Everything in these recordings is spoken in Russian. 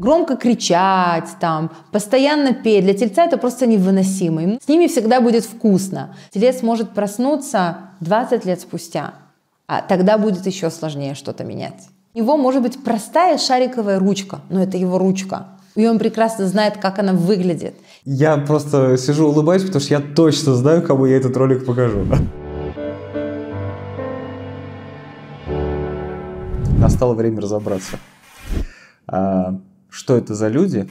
громко кричать, там, постоянно петь. Для тельца это просто невыносимо. С ними всегда будет вкусно. Телец может проснуться 20 лет спустя, а тогда будет еще сложнее что-то менять. У него может быть простая шариковая ручка, но это его ручка. И он прекрасно знает, как она выглядит. Я просто сижу улыбаюсь, потому что я точно знаю, кому я этот ролик покажу. Настало время разобраться. А, что это за люди,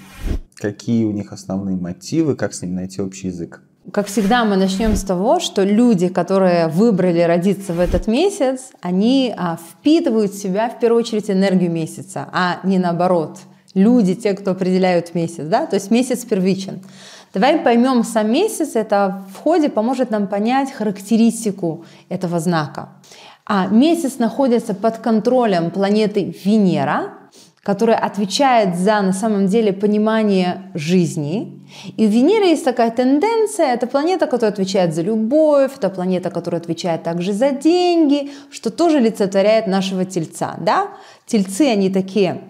какие у них основные мотивы, как с ними найти общий язык. Как всегда, мы начнем с того, что люди, которые выбрали родиться в этот месяц, они а, впитывают в себя в первую очередь энергию месяца, а не наоборот. Люди, те, кто определяют месяц, да, то есть месяц первичен. Давай поймем сам месяц, это в ходе поможет нам понять характеристику этого знака. А месяц находится под контролем планеты Венера, которая отвечает за, на самом деле, понимание жизни. И у Венеры есть такая тенденция, это планета, которая отвечает за любовь, это планета, которая отвечает также за деньги, что тоже олицетворяет нашего тельца. Да? Тельцы, они такие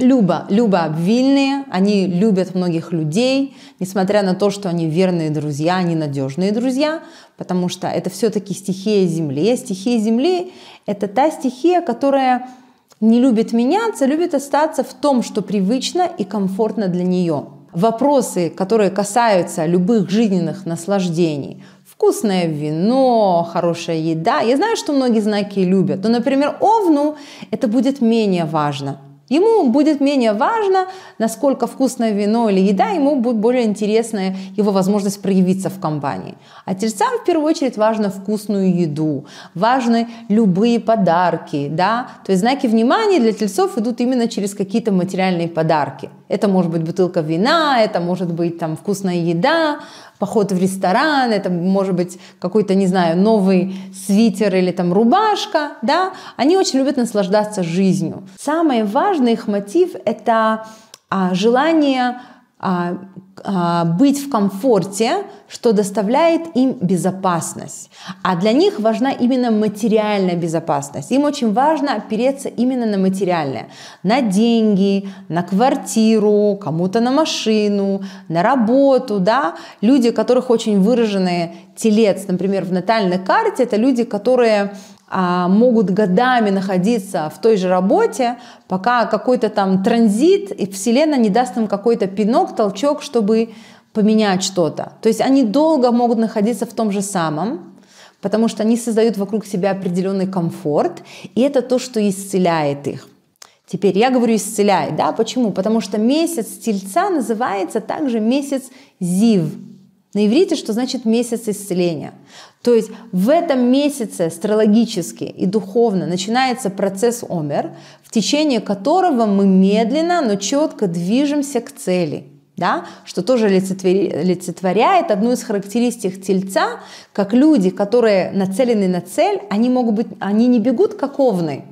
любо Люба обвильные, они любят многих людей, несмотря на то, что они верные друзья, они надежные друзья, потому что это все-таки стихия Земли. Стихия Земли – это та стихия, которая не любит меняться, а любит остаться в том, что привычно и комфортно для нее. Вопросы, которые касаются любых жизненных наслаждений, вкусное вино, хорошая еда. Я знаю, что многие знаки любят, но, например, овну это будет менее важно. Ему будет менее важно, насколько вкусное вино или еда, ему будет более интересна его возможность проявиться в компании. А тельцам в первую очередь важно вкусную еду, важны любые подарки, да, то есть знаки внимания для тельцов идут именно через какие-то материальные подарки. Это может быть бутылка вина, это может быть там вкусная еда, поход в ресторан, это может быть какой-то, не знаю, новый свитер или там рубашка, да, они очень любят наслаждаться жизнью. Самый важный их мотив – это а, желание а, а, быть в комфорте, что доставляет им безопасность. А для них важна именно материальная безопасность. Им очень важно опереться именно на материальное. На деньги, на квартиру, кому-то на машину, на работу. Да? Люди, у которых очень выраженные телец, например, в натальной карте, это люди, которые а, могут годами находиться в той же работе, пока какой-то там транзит, и Вселенная не даст им какой-то пинок, толчок, чтобы поменять что-то. То есть они долго могут находиться в том же самом, потому что они создают вокруг себя определенный комфорт, и это то, что исцеляет их. Теперь я говорю исцеляет, да, почему? Потому что месяц тельца называется также месяц Зив, на иврите, что значит месяц исцеления. То есть в этом месяце астрологически и духовно начинается процесс омер, в течение которого мы медленно, но четко движемся к цели – да, что тоже олицетворяет одну из характеристик тельца, как люди, которые нацелены на цель, они, могут быть, они не бегут как овны,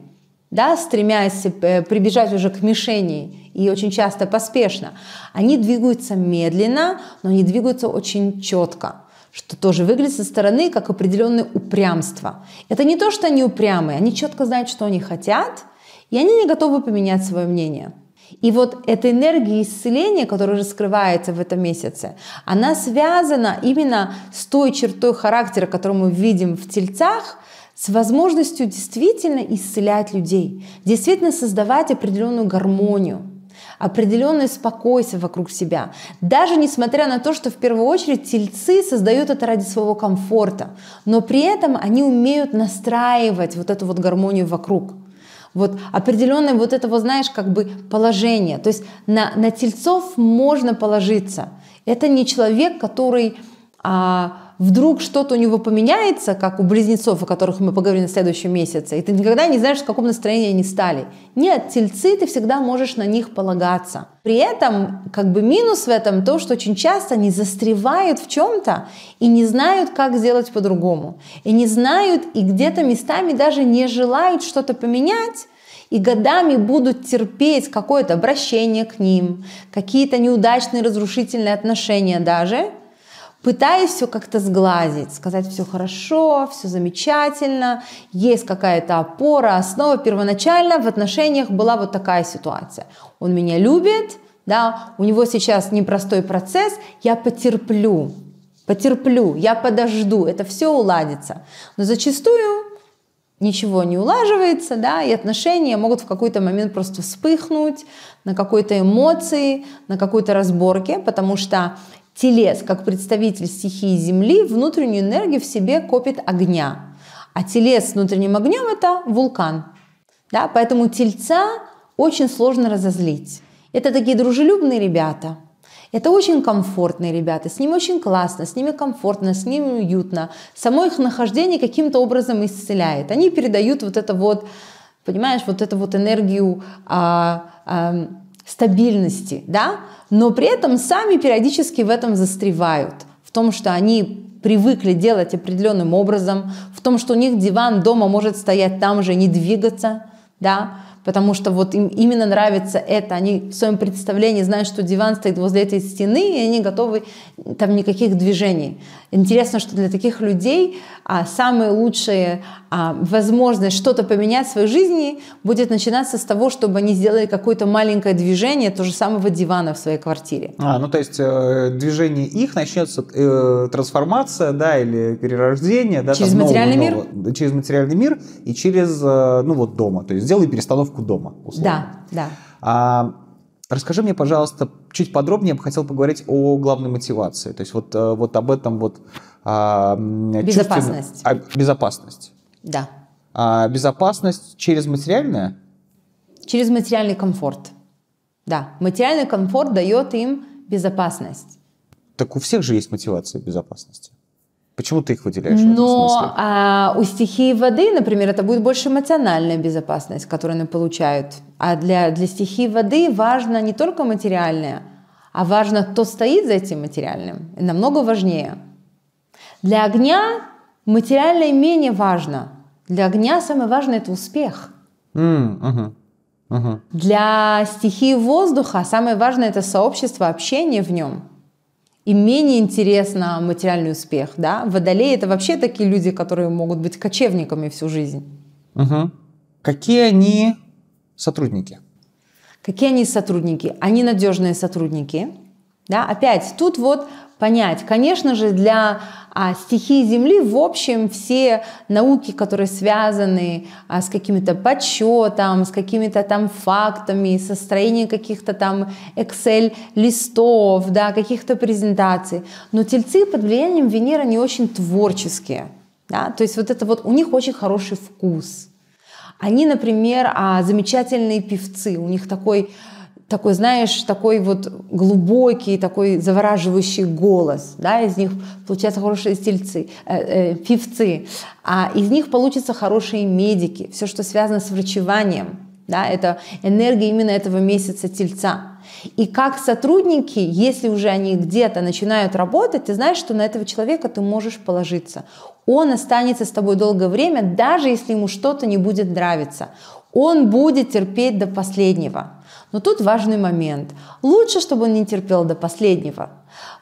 да, стремясь э, прибежать уже к мишени и очень часто поспешно, они двигаются медленно, но они двигаются очень четко что тоже выглядит со стороны как определенное упрямство. Это не то, что они упрямые, они четко знают, что они хотят, и они не готовы поменять свое мнение. И вот эта энергия исцеления, которая уже скрывается в этом месяце, она связана именно с той чертой характера, которую мы видим в тельцах – с возможностью действительно исцелять людей, действительно создавать определенную гармонию, определенное спокойствие вокруг себя. Даже несмотря на то, что в первую очередь тельцы создают это ради своего комфорта, но при этом они умеют настраивать вот эту вот гармонию вокруг. Вот определенное вот этого, знаешь, как бы положение. То есть на, на тельцов можно положиться. Это не человек, который а, вдруг что-то у него поменяется, как у близнецов, о которых мы поговорим на следующем месяце, и ты никогда не знаешь, в каком настроении они стали. Нет, тельцы, ты всегда можешь на них полагаться. При этом, как бы минус в этом то, что очень часто они застревают в чем-то и не знают, как сделать по-другому. И не знают, и где-то местами даже не желают что-то поменять, и годами будут терпеть какое-то обращение к ним, какие-то неудачные разрушительные отношения даже, пытаясь все как-то сглазить, сказать все хорошо, все замечательно, есть какая-то опора, основа. Первоначально в отношениях была вот такая ситуация. Он меня любит, да, у него сейчас непростой процесс, я потерплю, потерплю, я подожду, это все уладится. Но зачастую ничего не улаживается, да, и отношения могут в какой-то момент просто вспыхнуть на какой-то эмоции, на какой-то разборке, потому что Телец, как представитель стихии Земли, внутреннюю энергию в себе копит огня. А телец с внутренним огнем – это вулкан. Да? Поэтому тельца очень сложно разозлить. Это такие дружелюбные ребята. Это очень комфортные ребята, с ними очень классно, с ними комфортно, с ними уютно. Само их нахождение каким-то образом исцеляет. Они передают вот это вот, понимаешь, вот эту вот энергию а, а, стабильности, да, но при этом сами периодически в этом застревают, в том, что они привыкли делать определенным образом, в том, что у них диван дома может стоять там же, не двигаться, да, потому что вот им именно нравится это, они в своем представлении знают, что диван стоит возле этой стены, и они готовы там никаких движений. Интересно, что для таких людей а, самые лучшие а, возможность что-то поменять в своей жизни будет начинаться с того, чтобы они сделали какое-то маленькое движение, того же самого дивана в своей квартире. А, ну то есть э, движение их начнется э, трансформация, да, или перерождение, да, через там, материальный нового, мир, через материальный мир и через, э, ну вот дома, то есть сделай перестановку дома. Условно. Да, да. А, Расскажи мне, пожалуйста, чуть подробнее, я бы хотел поговорить о главной мотивации, то есть вот, э, вот об этом вот... безопасность. Чувстве, безопасность. А, да. А безопасность через материальное? Через материальный комфорт. Да, материальный комфорт дает им безопасность. Так у всех же есть мотивация безопасности. Почему ты их выделяешь? Но а, у стихии воды, например, это будет больше эмоциональная безопасность, которую они получают. А для, для стихии воды важно не только материальное, а важно, кто стоит за этим материальным. И намного важнее. Для огня материальное менее важно. Для огня самое важное это успех. Mm, uh-huh. Uh-huh. Для стихии воздуха самое важное это сообщество, общение в нем им менее интересно материальный успех, да? Водолеи это вообще такие люди, которые могут быть кочевниками всю жизнь. Угу. Какие они сотрудники? Какие они сотрудники? Они надежные сотрудники, да? Опять тут вот понять. Конечно же, для а, стихии Земли, в общем, все науки, которые связаны а, с каким-то подсчетом, с какими-то там фактами, со строением каких-то там Excel-листов, да, каких-то презентаций. Но тельцы под влиянием Венеры не очень творческие. Да? То есть вот это вот, у них очень хороший вкус. Они, например, а, замечательные певцы, у них такой такой, знаешь, такой вот глубокий, такой завораживающий голос, да, из них получаются хорошие стильцы, э, э, певцы, а из них получатся хорошие медики, все, что связано с врачеванием, да, это энергия именно этого месяца тельца. И как сотрудники, если уже они где-то начинают работать, ты знаешь, что на этого человека ты можешь положиться. Он останется с тобой долгое время, даже если ему что-то не будет нравиться. Он будет терпеть до последнего. Но тут важный момент. Лучше, чтобы он не терпел до последнего.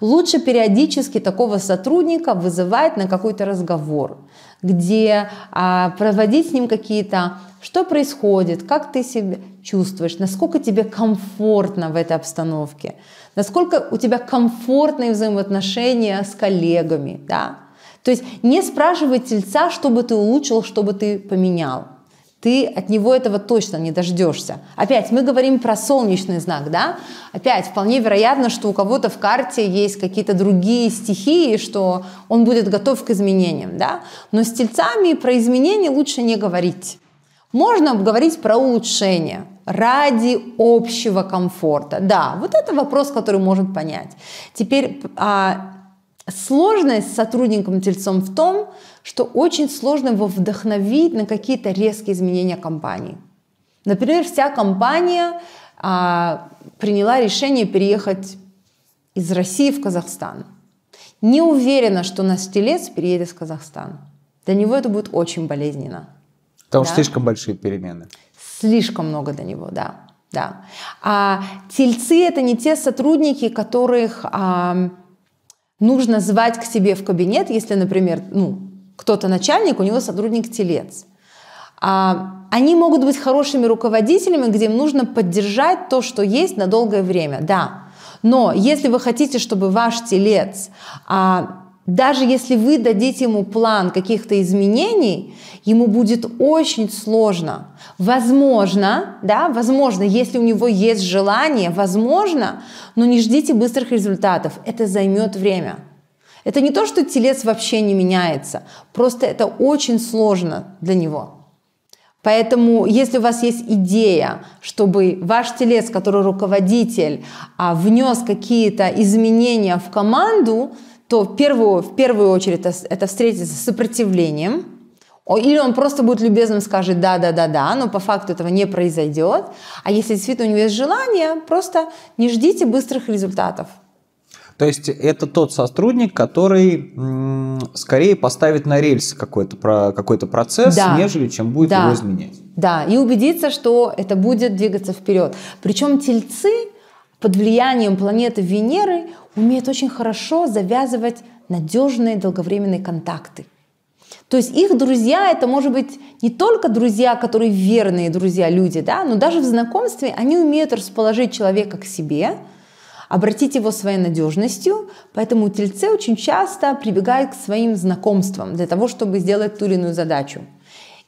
Лучше периодически такого сотрудника вызывать на какой-то разговор, где а, проводить с ним какие-то, что происходит, как ты себя чувствуешь, насколько тебе комфортно в этой обстановке, насколько у тебя комфортные взаимоотношения с коллегами. Да? То есть не спрашивай тельца, чтобы ты улучшил, чтобы ты поменял ты от него этого точно не дождешься. Опять, мы говорим про солнечный знак, да? Опять, вполне вероятно, что у кого-то в карте есть какие-то другие стихии, что он будет готов к изменениям, да? Но с тельцами про изменения лучше не говорить. Можно говорить про улучшение ради общего комфорта. Да, вот это вопрос, который может понять. Теперь а, Сложность с сотрудником тельцом в том, что очень сложно его вдохновить на какие-то резкие изменения компании. Например, вся компания а, приняла решение переехать из России в Казахстан. Не уверена, что наш телец переедет в Казахстан. Для него это будет очень болезненно. Потому да? что слишком большие перемены. Слишком много для него, да. да. А тельцы это не те сотрудники, которых... А, нужно звать к себе в кабинет, если, например, ну, кто-то начальник, у него сотрудник телец. А, они могут быть хорошими руководителями, где им нужно поддержать то, что есть на долгое время, да. Но если вы хотите, чтобы ваш телец а, даже если вы дадите ему план каких-то изменений, ему будет очень сложно. Возможно, да, возможно, если у него есть желание, возможно, но не ждите быстрых результатов. Это займет время. Это не то, что телец вообще не меняется, просто это очень сложно для него. Поэтому, если у вас есть идея, чтобы ваш телец, который руководитель, а, внес какие-то изменения в команду, то в первую, в первую очередь это, это встретиться с сопротивлением, или он просто будет любезным, скажет да, да, да, да, но по факту этого не произойдет. А если действительно у него есть желание, просто не ждите быстрых результатов. То есть это тот сотрудник, который скорее поставит на рельсы какой-то про, какой процесс, да. нежели чем будет да. его изменять. Да, и убедиться, что это будет двигаться вперед. Причем тельцы под влиянием планеты Венеры умеют очень хорошо завязывать надежные долговременные контакты. То есть их друзья это может быть не только друзья, которые верные друзья люди, да, но даже в знакомстве они умеют расположить человека к себе, обратить его своей надежностью, поэтому тельцы очень часто прибегают к своим знакомствам для того, чтобы сделать ту или иную задачу.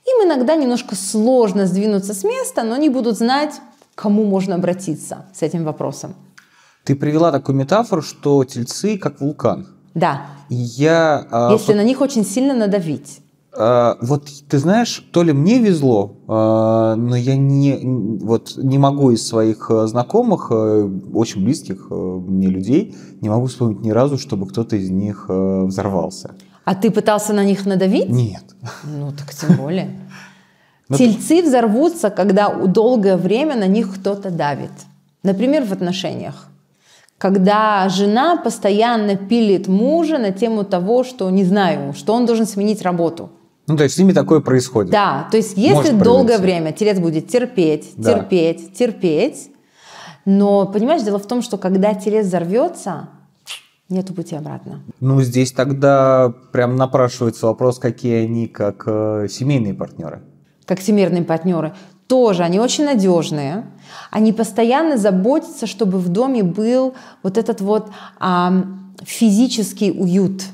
Им иногда немножко сложно сдвинуться с места, но они будут знать, к кому можно обратиться с этим вопросом. Ты привела такую метафору, что тельцы как вулкан. Да. Я, а, Если на них очень сильно надавить. А, вот ты знаешь, то ли мне везло, а, но я не, вот, не могу из своих э, знакомых, э, очень близких э, мне людей, не могу вспомнить ни разу, чтобы кто-то из них взорвался. А ты пытался на них надавить? Нет. Ну так тем более. Ну, Тельцы взорвутся, когда долгое время на них кто-то давит. Например, в отношениях когда жена постоянно пилит мужа на тему того, что не знаю, что он должен сменить работу. Ну, то есть с ними такое происходит. Да, то есть если Может долгое время телец будет терпеть, да. терпеть, терпеть, но, понимаешь, дело в том, что когда телец взорвется, нету пути обратно. Ну, здесь тогда прям напрашивается вопрос, какие они как э, семейные партнеры. Как семейные партнеры. Тоже они очень надежные. Они постоянно заботятся, чтобы в доме был вот этот вот э, физический уют –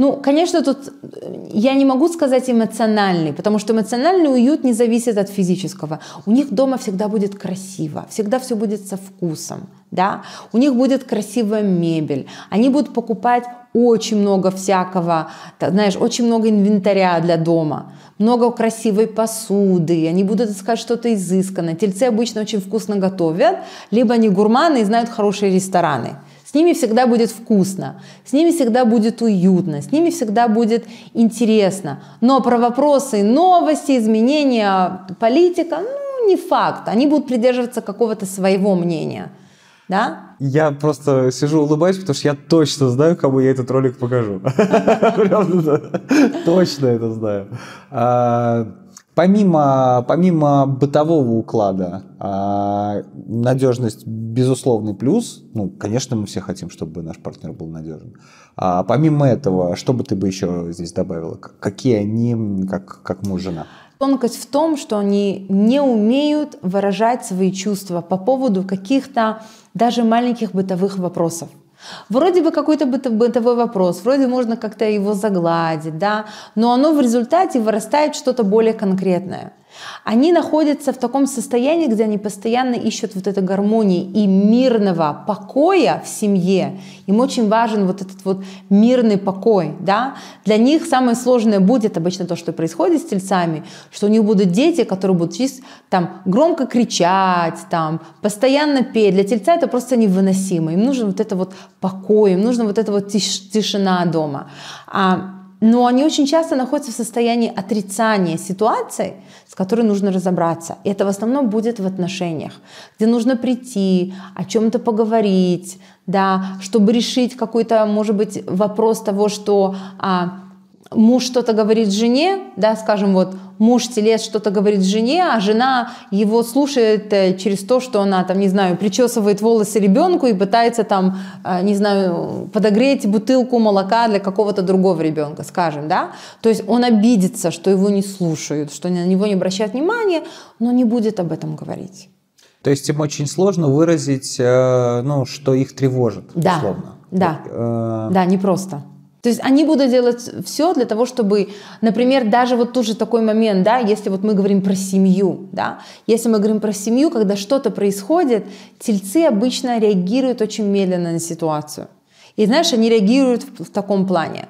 ну, конечно, тут э, я не могу сказать эмоциональный, потому что эмоциональный уют не зависит от физического. У них дома всегда будет красиво, всегда все будет со вкусом, да. У них будет красивая мебель, они будут покупать очень много всякого, знаешь, очень много инвентаря для дома, много красивой посуды, они будут искать что-то изысканное. Тельцы обычно очень вкусно готовят, либо они гурманы и знают хорошие рестораны. С ними всегда будет вкусно, с ними всегда будет уютно, с ними всегда будет интересно. Но про вопросы новости, изменения политика, ну, не факт. Они будут придерживаться какого-то своего мнения. Да? Я просто сижу улыбаюсь, потому что я точно знаю, кому я этот ролик покажу. Точно это знаю. А, Помимо, помимо бытового уклада, а, надежность безусловный плюс. Ну, конечно, мы все хотим, чтобы наш партнер был надежен. А помимо этого, что бы ты бы еще здесь добавила? Какие они, как, как муж жена? Тонкость в том, что они не умеют выражать свои чувства по поводу каких-то даже маленьких бытовых вопросов. Вроде бы какой-то бытовой вопрос, вроде можно как-то его загладить, да, но оно в результате вырастает что-то более конкретное. Они находятся в таком состоянии, где они постоянно ищут вот этой гармонии и мирного покоя в семье. Им очень важен вот этот вот мирный покой, да. Для них самое сложное будет обычно то, что происходит с тельцами, что у них будут дети, которые будут там громко кричать, там постоянно петь. Для тельца это просто невыносимо. Им нужен вот это вот покой, им нужна вот эта вот тишина дома. А но они очень часто находятся в состоянии отрицания ситуации, с которой нужно разобраться. И это в основном будет в отношениях, где нужно прийти, о чем-то поговорить, да, чтобы решить какой-то, может быть, вопрос того, что а, муж что-то говорит жене, да, скажем, вот муж телец что-то говорит жене, а жена его слушает э, через то, что она там, не знаю, причесывает волосы ребенку и пытается там, э, не знаю, подогреть бутылку молока для какого-то другого ребенка, скажем, да. То есть он обидится, что его не слушают, что на него не обращают внимания, но не будет об этом говорить. То есть им очень сложно выразить, э, ну, что их тревожит, да. условно. Да, да, э... да, непросто. То есть они будут делать все для того, чтобы, например, даже вот тут же такой момент, да, если вот мы говорим про семью, да, если мы говорим про семью, когда что-то происходит, тельцы обычно реагируют очень медленно на ситуацию. И знаешь, они реагируют в, в таком плане.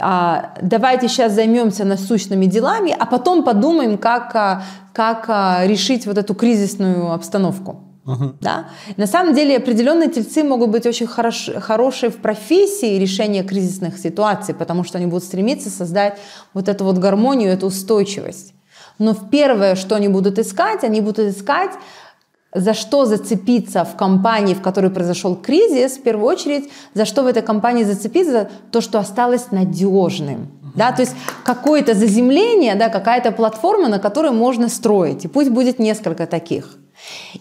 А, давайте сейчас займемся насущными делами, а потом подумаем, как, а, как а, решить вот эту кризисную обстановку. Uh-huh. Да? На самом деле определенные тельцы могут быть очень хорош, хорошие в профессии решения кризисных ситуаций, потому что они будут стремиться создать вот эту вот гармонию, эту устойчивость. Но первое, что они будут искать, они будут искать, за что зацепиться в компании, в которой произошел кризис, в первую очередь, за что в этой компании зацепиться, то, что осталось надежным. Да, то есть какое-то заземление, да, какая-то платформа, на которой можно строить. И пусть будет несколько таких.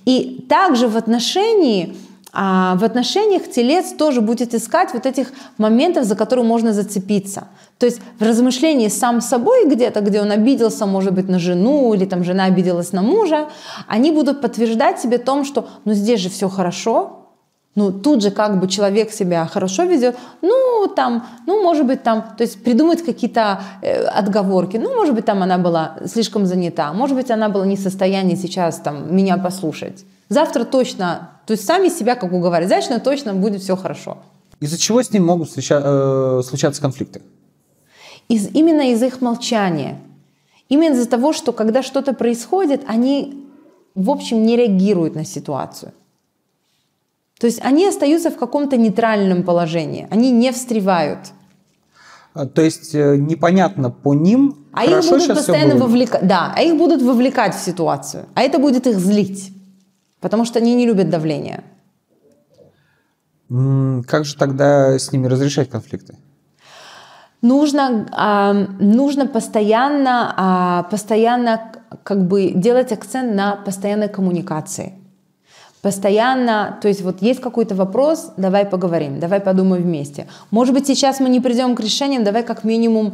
И также в отношении а, в отношениях телец тоже будет искать вот этих моментов, за которые можно зацепиться. То есть в размышлении сам собой где-то, где он обиделся, может быть, на жену или там жена обиделась на мужа, они будут подтверждать себе том, что ну здесь же все хорошо, ну, тут же как бы человек себя хорошо ведет, ну, там, ну, может быть, там, то есть придумать какие-то э, отговорки, ну, может быть, там она была слишком занята, может быть, она была не в состоянии сейчас там меня послушать. Завтра точно, то есть сами себя как уговорить, завтра точно будет все хорошо. Из-за чего с ним могут встреча, э, случаться конфликты? Из, именно из из-за их молчания. Именно из-за того, что когда что-то происходит, они, в общем, не реагируют на ситуацию. То есть они остаются в каком-то нейтральном положении, они не встревают. А, то есть э, непонятно по ним. А Хорошо, их будут постоянно вовлекать. Да, а их будут вовлекать в ситуацию. А это будет их злить. Потому что они не любят давление. Как же тогда с ними разрешать конфликты? Нужно, э, нужно постоянно, э, постоянно как бы делать акцент на постоянной коммуникации постоянно, то есть вот есть какой-то вопрос, давай поговорим, давай подумаем вместе. Может быть, сейчас мы не придем к решениям, давай как минимум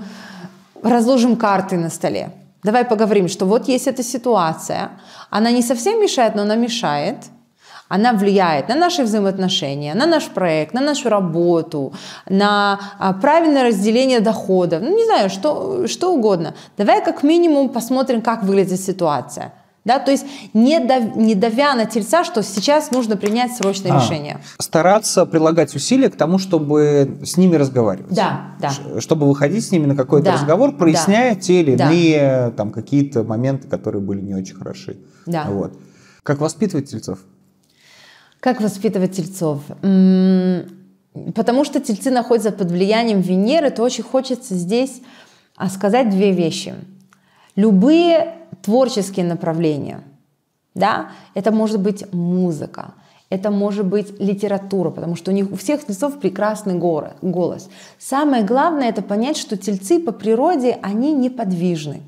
разложим карты на столе. Давай поговорим, что вот есть эта ситуация, она не совсем мешает, но она мешает, она влияет на наши взаимоотношения, на наш проект, на нашу работу, на а, правильное разделение доходов, ну не знаю, что, что угодно. Давай как минимум посмотрим, как выглядит ситуация – да, то есть не, дав, не давя на тельца, что сейчас нужно принять срочное а, решение. Стараться прилагать усилия к тому, чтобы с ними разговаривать. Да, да. Чтобы выходить с ними на какой-то да, разговор, проясняя да, те или да. там, какие-то моменты, которые были не очень хороши. Да. Вот. Как воспитывать тельцов? Как воспитывать тельцов? Потому что тельцы находятся под влиянием Венеры, то очень хочется здесь а, сказать две вещи. Любые творческие направления. Да? Это может быть музыка, это может быть литература, потому что у них у всех тельцов прекрасный голос. Самое главное это понять, что тельцы по природе, они неподвижны.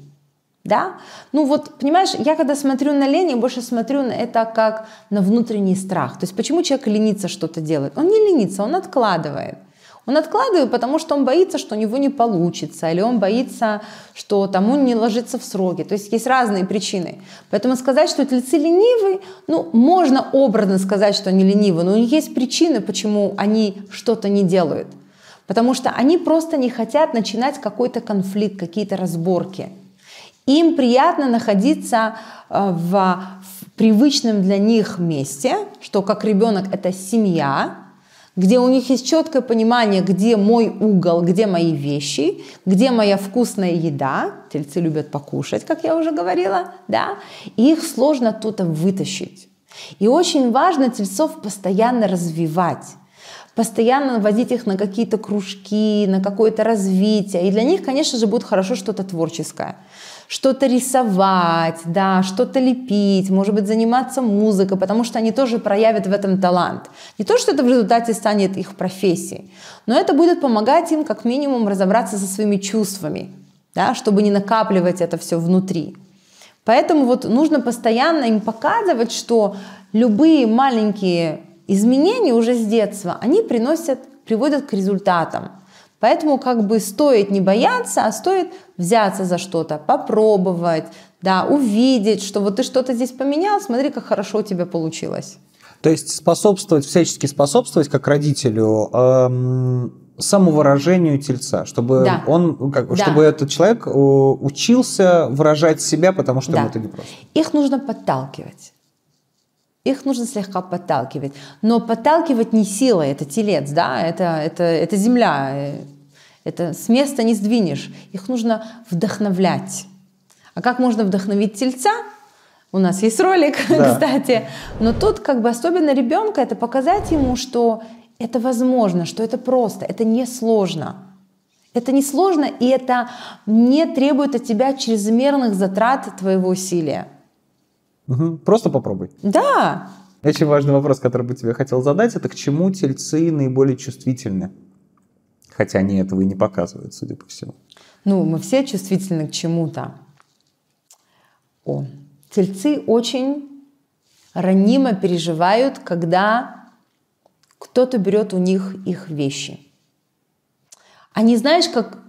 Да? Ну вот, понимаешь, я когда смотрю на лень, я больше смотрю на это как на внутренний страх. То есть почему человек ленится что-то делать? Он не ленится, он откладывает. Он откладывает, потому что он боится, что у него не получится, или он боится, что тому не ложится в сроки. То есть есть разные причины. Поэтому сказать, что тельцы ленивы, ну, можно образно сказать, что они ленивы, но у них есть причины, почему они что-то не делают. Потому что они просто не хотят начинать какой-то конфликт, какие-то разборки. Им приятно находиться э, в привычном для них месте, что как ребенок это семья, где у них есть четкое понимание, где мой угол, где мои вещи, где моя вкусная еда. Тельцы любят покушать, как я уже говорила, да, и их сложно оттуда вытащить. И очень важно тельцов постоянно развивать постоянно водить их на какие-то кружки, на какое-то развитие. И для них, конечно же, будет хорошо что-то творческое что-то рисовать, да, что-то лепить, может быть, заниматься музыкой, потому что они тоже проявят в этом талант. Не то, что это в результате станет их профессией, но это будет помогать им как минимум разобраться со своими чувствами, да, чтобы не накапливать это все внутри. Поэтому вот нужно постоянно им показывать, что любые маленькие изменения уже с детства, они приносят, приводят к результатам. Поэтому как бы стоит не бояться, а стоит взяться за что-то, попробовать, да, увидеть, что вот ты что-то здесь поменял, смотри, как хорошо у тебя получилось. То есть способствовать, всячески способствовать, как родителю, эм, самовыражению тельца, чтобы да. он, ну, как, да. чтобы этот человек э, учился выражать себя, потому что да. ему это непросто. Их нужно подталкивать их нужно слегка подталкивать. Но подталкивать не силой, это телец, да, это, это, это земля, это с места не сдвинешь. Их нужно вдохновлять. А как можно вдохновить тельца? У нас есть ролик, да. кстати. Но тут как бы особенно ребенка, это показать ему, что это возможно, что это просто, это не сложно, Это не сложно и это не требует от тебя чрезмерных затрат твоего усилия. Угу. Просто попробуй. Да. Очень важный вопрос, который бы тебе хотел задать, это к чему тельцы наиболее чувствительны? Хотя они этого и не показывают, судя по всему. Ну, мы все чувствительны к чему-то. О, тельцы очень ранимо переживают, когда кто-то берет у них их вещи. Они, знаешь, как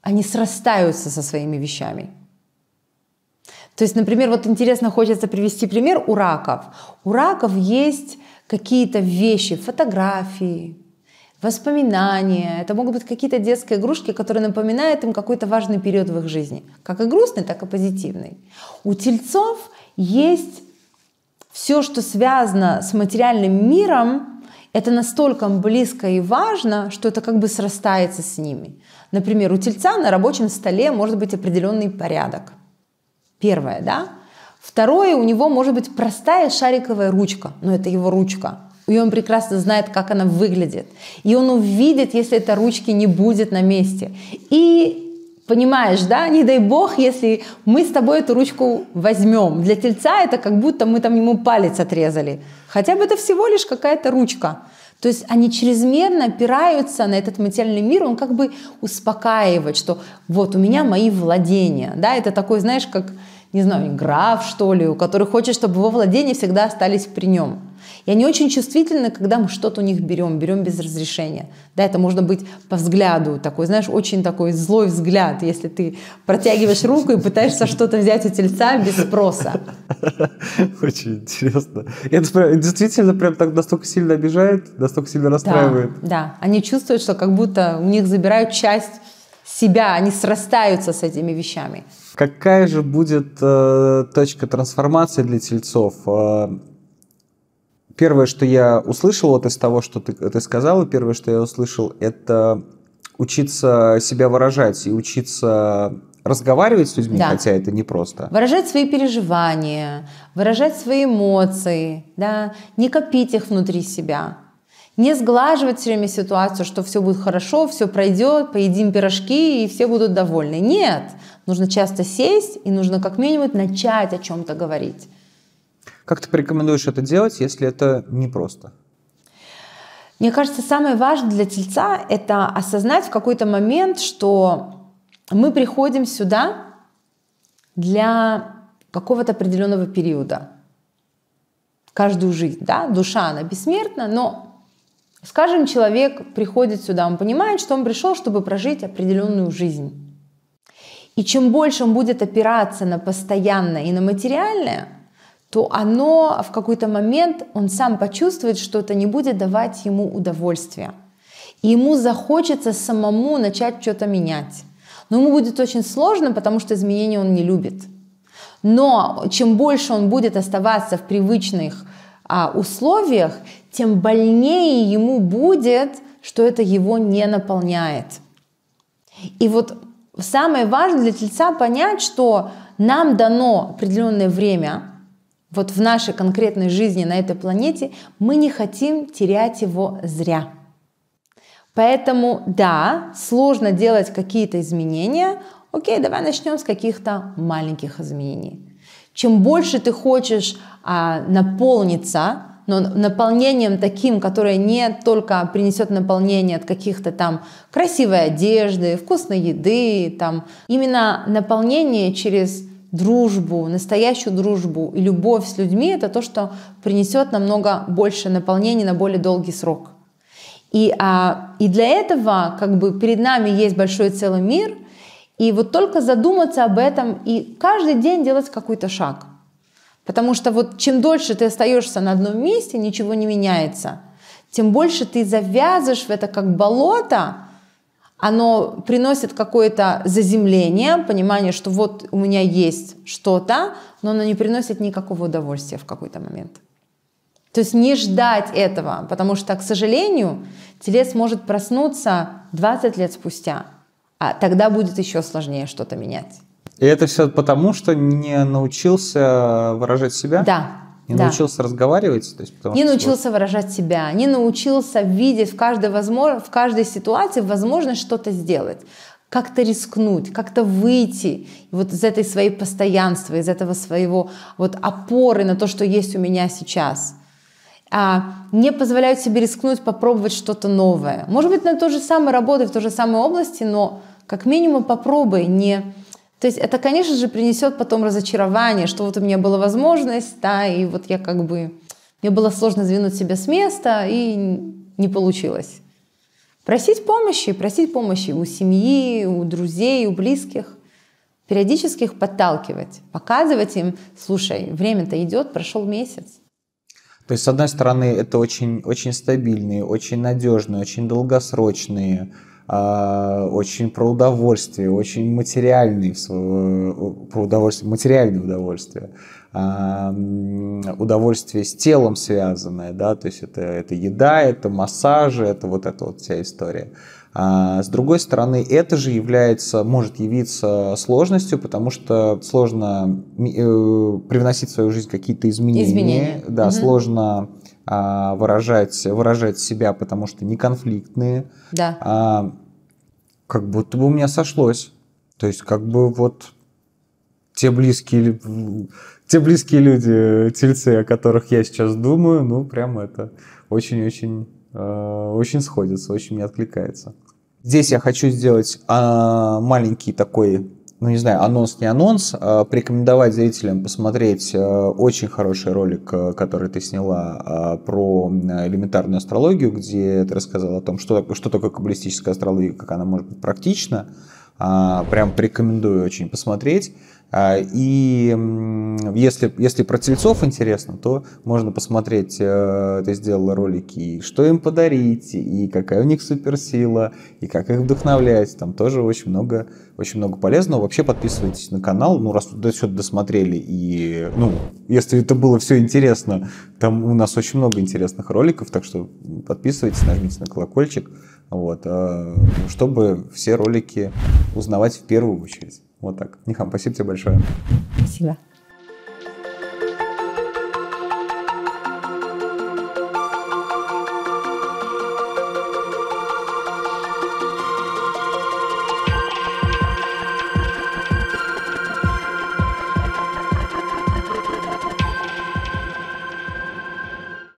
они срастаются со своими вещами. То есть, например, вот интересно, хочется привести пример у раков. У раков есть какие-то вещи, фотографии, воспоминания. Это могут быть какие-то детские игрушки, которые напоминают им какой-то важный период в их жизни. Как и грустный, так и позитивный. У тельцов есть все, что связано с материальным миром, это настолько близко и важно, что это как бы срастается с ними. Например, у тельца на рабочем столе может быть определенный порядок. Первое, да? Второе, у него может быть простая шариковая ручка, но это его ручка. И он прекрасно знает, как она выглядит. И он увидит, если эта ручки не будет на месте. И Понимаешь, да? Не дай бог, если мы с тобой эту ручку возьмем. Для тельца это как будто мы там ему палец отрезали. Хотя бы это всего лишь какая-то ручка. То есть они чрезмерно опираются на этот материальный мир, он как бы успокаивает, что вот у меня мои владения. Да, это такой, знаешь, как, не знаю, граф, что ли, у которого хочет, чтобы его владения всегда остались при нем. И они очень чувствительны, когда мы что-то у них берем, берем без разрешения. Да, это можно быть по взгляду такой, знаешь, очень такой злой взгляд, если ты протягиваешь руку и пытаешься что-то взять у тельца без спроса. Очень интересно. Это действительно прям так настолько сильно обижает, настолько сильно расстраивает. Да, да. они чувствуют, что как будто у них забирают часть себя, они срастаются с этими вещами. Какая же будет э, точка трансформации для тельцов? Э, Первое, что я услышал вот из того, что ты, ты сказала, первое, что я услышал, это учиться себя выражать и учиться разговаривать с людьми, да. хотя это непросто. Выражать свои переживания, выражать свои эмоции, да, не копить их внутри себя. Не сглаживать все время ситуацию, что все будет хорошо, все пройдет, поедим пирожки и все будут довольны. Нет, нужно часто сесть и нужно как минимум начать о чем-то говорить. Как ты порекомендуешь это делать, если это непросто? Мне кажется, самое важное для тельца – это осознать в какой-то момент, что мы приходим сюда для какого-то определенного периода. Каждую жизнь, да, душа, она бессмертна, но, скажем, человек приходит сюда, он понимает, что он пришел, чтобы прожить определенную жизнь. И чем больше он будет опираться на постоянное и на материальное – то оно в какой-то момент, он сам почувствует, что это не будет давать ему удовольствия. И ему захочется самому начать что-то менять. Но ему будет очень сложно, потому что изменения он не любит. Но чем больше он будет оставаться в привычных а, условиях, тем больнее ему будет, что это его не наполняет. И вот самое важное для тельца понять, что нам дано определенное время, вот в нашей конкретной жизни на этой планете, мы не хотим терять его зря. Поэтому, да, сложно делать какие-то изменения. Окей, давай начнем с каких-то маленьких изменений. Чем больше ты хочешь а, наполниться, но наполнением таким, которое не только принесет наполнение от каких-то там красивой одежды, вкусной еды, там именно наполнение через дружбу, настоящую дружбу и любовь с людьми, это то, что принесет намного больше наполнения на более долгий срок. И, а, и для этого как бы перед нами есть большой целый мир, и вот только задуматься об этом и каждый день делать какой-то шаг. Потому что вот чем дольше ты остаешься на одном месте, ничего не меняется, тем больше ты завязываешь в это как болото, оно приносит какое-то заземление, понимание, что вот у меня есть что-то, но оно не приносит никакого удовольствия в какой-то момент. То есть не ждать этого, потому что, к сожалению, телес может проснуться 20 лет спустя, а тогда будет еще сложнее что-то менять. И это все потому, что не научился выражать себя? Да, не да. научился разговаривать, то есть не научился вот... выражать себя, не научился видеть в каждой возможно, в каждой ситуации возможность что-то сделать как-то рискнуть, как-то выйти вот из этой своей постоянства, из этого своего вот опоры на то, что есть у меня сейчас. А, не позволяют себе рискнуть, попробовать что-то новое. Может быть, на то же самое работать в той же самой области, но как минимум попробуй не то есть это, конечно же, принесет потом разочарование, что вот у меня была возможность, да, и вот я как бы... Мне было сложно сдвинуть себя с места, и не получилось. Просить помощи, просить помощи у семьи, у друзей, у близких. Периодически их подталкивать, показывать им, слушай, время-то идет, прошел месяц. То есть, с одной стороны, это очень, очень стабильные, очень надежные, очень долгосрочные а, очень про удовольствие, очень материальные, про удовольствие, материальное удовольствие, а, удовольствие с телом связанное, да, то есть это, это еда, это массажи, это вот эта вот вся история. А с другой стороны, это же является, может явиться сложностью, потому что сложно э, привносить в свою жизнь какие-то изменения, изменения. да, угу. сложно а, выражать, выражать себя, потому что не конфликтные. Да. А, как будто бы у меня сошлось. То есть как бы вот те близкие, те близкие люди, тельцы, о которых я сейчас думаю, ну прям это очень-очень э, очень сходится, очень мне откликается. Здесь я хочу сделать э, маленький такой ну не знаю, анонс не анонс, а порекомендовать зрителям посмотреть э, очень хороший ролик, э, который ты сняла а, про элементарную астрологию, где ты рассказала о том, что, что такое каббалистическая астрология, как она может быть практична. А, прям рекомендую очень посмотреть. А, и если, если про тельцов интересно, то можно посмотреть, э, ты сделала ролики, что им подарить, и какая у них суперсила, и как их вдохновлять. Там тоже очень много, очень много полезного. Вообще подписывайтесь на канал, ну, раз до все досмотрели. И, ну, если это было все интересно, там у нас очень много интересных роликов, так что подписывайтесь, нажмите на колокольчик. Вот, э, чтобы все ролики узнавать в первую очередь. Вот так. Нихам, спасибо тебе большое. Спасибо.